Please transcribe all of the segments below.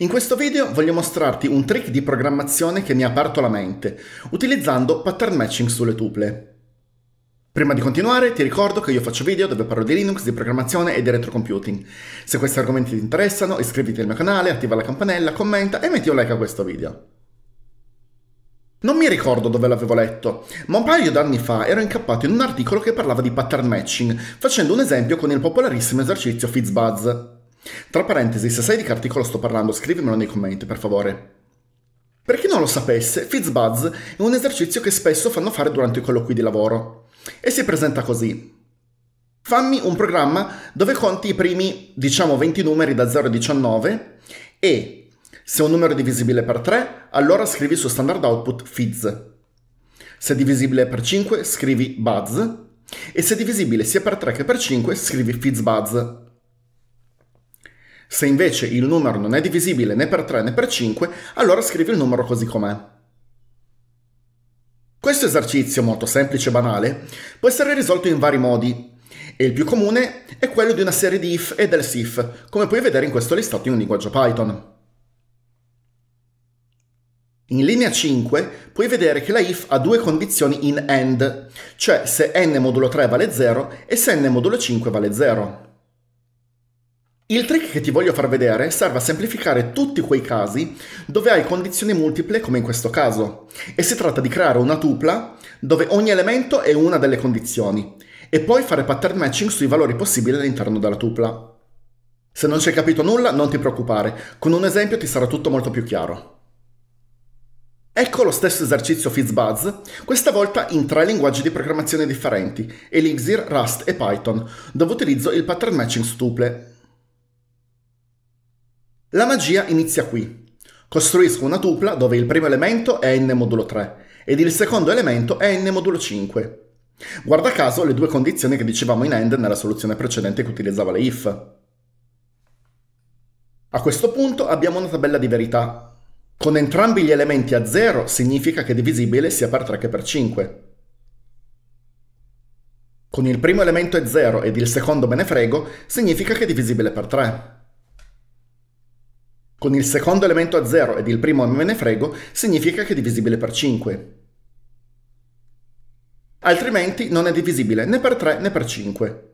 In questo video voglio mostrarti un trick di programmazione che mi ha aperto la mente, utilizzando pattern matching sulle tuple. Prima di continuare ti ricordo che io faccio video dove parlo di Linux, di programmazione e di retrocomputing. Se questi argomenti ti interessano iscriviti al mio canale, attiva la campanella, commenta e metti un like a questo video. Non mi ricordo dove l'avevo letto, ma un paio d'anni fa ero incappato in un articolo che parlava di pattern matching, facendo un esempio con il popolarissimo esercizio FizzBuzz. Tra parentesi, se sai di che articolo sto parlando, scrivimelo nei commenti, per favore. Per chi non lo sapesse, FizzBuzz è un esercizio che spesso fanno fare durante i colloqui di lavoro. E si presenta così. Fammi un programma dove conti i primi, diciamo, 20 numeri da 0 a 19 e se un numero è divisibile per 3, allora scrivi su standard output fizz. Se è divisibile per 5, scrivi buzz. E se è divisibile sia per 3 che per 5, scrivi fizzbuzz. Se invece il numero non è divisibile né per 3 né per 5, allora scrivi il numero così com'è. Questo esercizio molto semplice e banale può essere risolto in vari modi e il più comune è quello di una serie di if e del sif, come puoi vedere in questo listato in un linguaggio Python. In linea 5 puoi vedere che la if ha due condizioni in AND, cioè se n modulo 3 vale 0 e se n modulo 5 vale 0. Il trick che ti voglio far vedere serve a semplificare tutti quei casi dove hai condizioni multiple come in questo caso e si tratta di creare una tupla dove ogni elemento è una delle condizioni e poi fare pattern matching sui valori possibili all'interno della tupla. Se non ci hai capito nulla non ti preoccupare, con un esempio ti sarà tutto molto più chiaro. Ecco lo stesso esercizio FizzBuzz, questa volta in tre linguaggi di programmazione differenti, Elixir, Rust e Python, dove utilizzo il pattern matching su tuple. La magia inizia qui. Costruisco una tupla dove il primo elemento è n modulo 3 ed il secondo elemento è n modulo 5. Guarda caso le due condizioni che dicevamo in AND nella soluzione precedente che utilizzava le if. A questo punto abbiamo una tabella di verità. Con entrambi gli elementi a 0 significa che è divisibile sia per 3 che per 5. Con il primo elemento è 0 ed il secondo me ne frego significa che è divisibile per 3. Con il secondo elemento a 0 ed il primo me ne frego, significa che è divisibile per 5. Altrimenti non è divisibile né per 3 né per 5.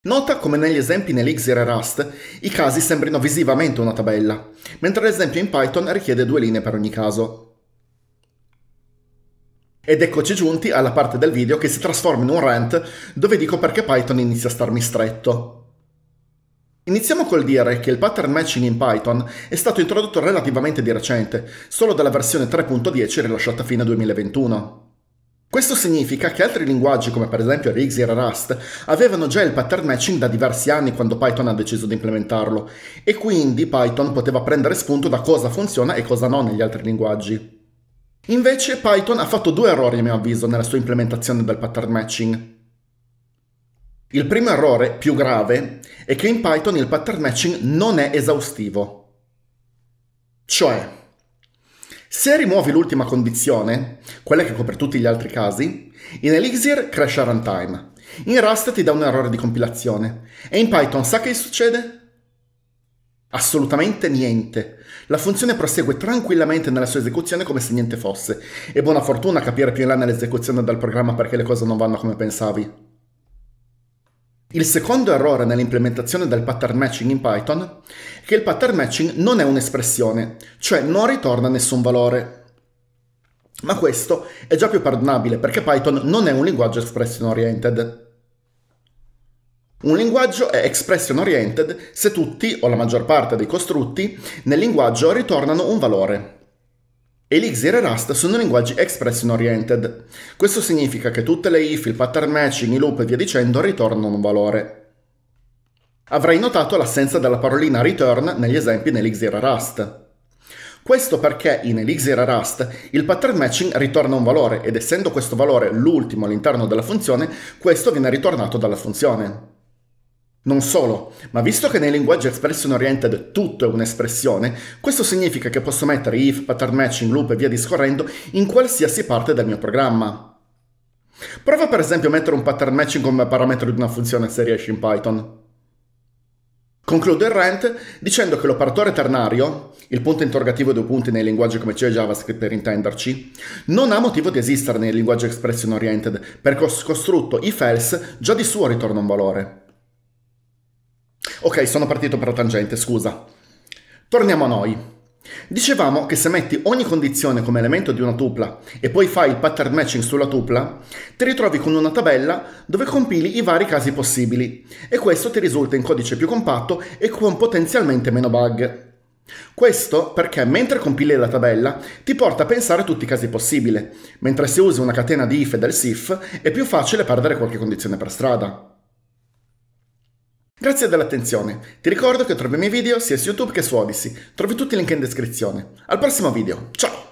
Nota come negli esempi nell'Xir e Rust i casi sembrino visivamente una tabella, mentre l'esempio in Python richiede due linee per ogni caso. Ed eccoci giunti alla parte del video che si trasforma in un rant dove dico perché Python inizia a starmi stretto. Iniziamo col dire che il pattern matching in Python è stato introdotto relativamente di recente, solo dalla versione 3.10 rilasciata fino a 2021. Questo significa che altri linguaggi come per esempio Riggs e Rust avevano già il pattern matching da diversi anni quando Python ha deciso di implementarlo e quindi Python poteva prendere spunto da cosa funziona e cosa no negli altri linguaggi. Invece Python ha fatto due errori a mio avviso nella sua implementazione del pattern matching. Il primo errore, più grave, è che in Python il pattern matching non è esaustivo. Cioè, se rimuovi l'ultima condizione, quella che copre tutti gli altri casi, in Elixir crash a runtime, in Rust ti dà un errore di compilazione, e in Python sa che succede? Assolutamente niente. La funzione prosegue tranquillamente nella sua esecuzione come se niente fosse, e buona fortuna capire più in là nell'esecuzione del programma perché le cose non vanno come pensavi. Il secondo errore nell'implementazione del pattern matching in Python è che il pattern matching non è un'espressione, cioè non ritorna nessun valore. Ma questo è già più perdonabile perché Python non è un linguaggio expression oriented. Un linguaggio è expression oriented se tutti o la maggior parte dei costrutti nel linguaggio ritornano un valore. Elixir e Rust sono linguaggi expression oriented. Questo significa che tutte le if, il pattern matching, i loop e via dicendo ritornano un valore. Avrai notato l'assenza della parolina return negli esempi in Elixir e Rust. Questo perché in Elixir e Rust il pattern matching ritorna un valore ed essendo questo valore l'ultimo all'interno della funzione, questo viene ritornato dalla funzione. Non solo, ma visto che nei linguaggi expression oriented tutto è un'espressione, questo significa che posso mettere if, pattern matching, loop e via discorrendo in qualsiasi parte del mio programma. Prova per esempio a mettere un pattern matching come parametro di una funzione se riesci in Python. Concludo il rant dicendo che l'operatore ternario, il punto interrogativo e due punti nei linguaggi come C e JavaScript per intenderci, non ha motivo di esistere nei linguaggi expression oriented perché ho scostrutto if else già di suo ritorna un valore. Ok, sono partito per la tangente, scusa. Torniamo a noi. Dicevamo che se metti ogni condizione come elemento di una tupla e poi fai il pattern matching sulla tupla, ti ritrovi con una tabella dove compili i vari casi possibili e questo ti risulta in codice più compatto e con potenzialmente meno bug. Questo perché mentre compili la tabella ti porta a pensare a tutti i casi possibili, mentre se usi una catena di if e del sif è più facile perdere qualche condizione per strada. Grazie dell'attenzione, ti ricordo che trovi i miei video sia su YouTube che su Odyssey, trovi tutti i link in descrizione. Al prossimo video, ciao!